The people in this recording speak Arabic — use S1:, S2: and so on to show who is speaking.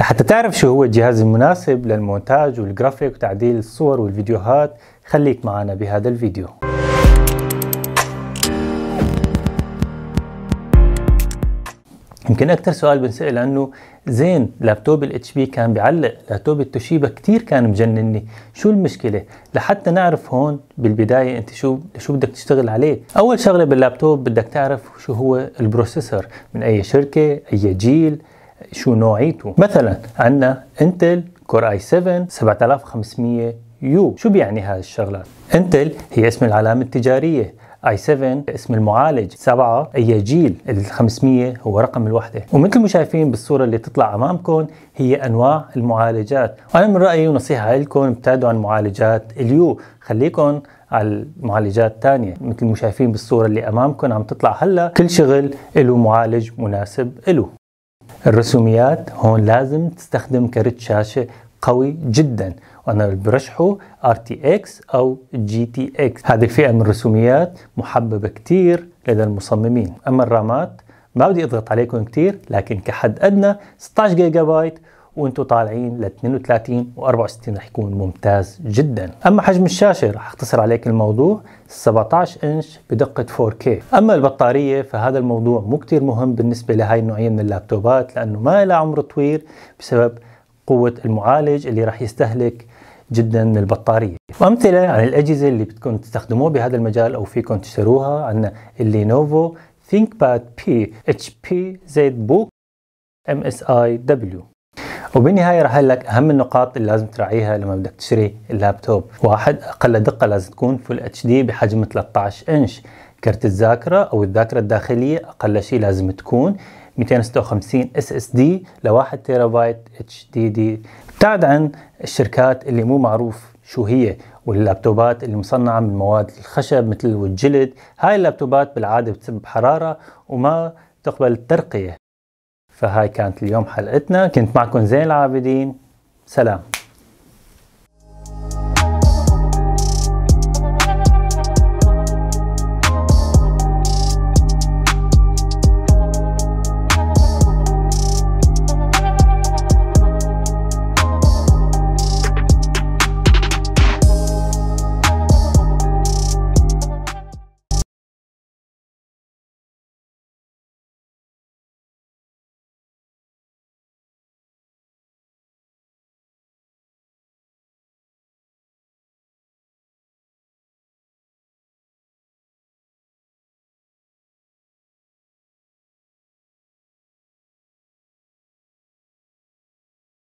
S1: لحتى تعرف شو هو الجهاز المناسب للمونتاج والجرافيك وتعديل الصور والفيديوهات خليك معنا بهذا الفيديو يمكن اكثر سؤال بنسال عنه زين لابتوب الاتش بي كان بيعلق لابتوب التوشيبا كثير كان مجنني شو المشكله لحتى نعرف هون بالبدايه انت شو شو بدك تشتغل عليه اول شغله باللابتوب بدك تعرف شو هو البروسيسور من اي شركه اي جيل شو نوعيته مثلا عندنا انتل كور اي 7 7500 يو شو بيعني هذه الشغلات انتل هي اسم العلامه التجاريه اي 7 اسم المعالج 7 اي جيل ال 500 هو رقم الوحده ومثل ما شايفين بالصوره اللي تطلع امامكم هي انواع المعالجات وانا من رايي ونصيحه لكم ابتعدوا عن معالجات اليو خليكم على المعالجات الثانية مثل ما شايفين بالصورة اللي أمامكم عم تطلع هلا كل شغل له معالج مناسب له الرسوميات هون لازم تستخدم كرت شاشة قوي جدا وانا برشحه RTX او GTX هذه الفئة من الرسوميات محببة كتير لدى المصممين اما الرامات ما بدي اضغط عليكم كتير لكن كحد ادنى 16 جيجا بايت وانتم طالعين ل 32 و 64 رح يكون ممتاز جدا اما حجم الشاشه رح اختصر عليك الموضوع 17 انش بدقه 4K اما البطاريه فهذا الموضوع مو كتير مهم بالنسبه لهي النوعيه من اللابتوبات لانه ما لها عمر طويل بسبب قوه المعالج اللي رح يستهلك جدا من البطاريه وامثله عن الاجهزه اللي بدكم تستخدموها بهذا المجال او فيكم تشتروها عندنا اللينوفو ثينك باد بي اتش بي زيد بوك ام اس اي دبليو وبالنهايه راح اقول لك اهم النقاط اللي لازم تراعيها لما بدك تشتري اللابتوب واحد اقل دقه لازم تكون فول اتش دي بحجم 13 انش كرت الذاكره او الذاكره الداخليه اقل شيء لازم تكون 256 اس اس دي ل 1 تيرا بايت اتش دي دي ابتعد عن الشركات اللي مو معروف شو هي واللابتوبات اللي مصنعة من مواد الخشب مثل والجلد هاي اللابتوبات بالعادة بتسبب حرارة وما تقبل الترقية فهاي كانت اليوم حلقتنا كنت معكم زين العابدين سلام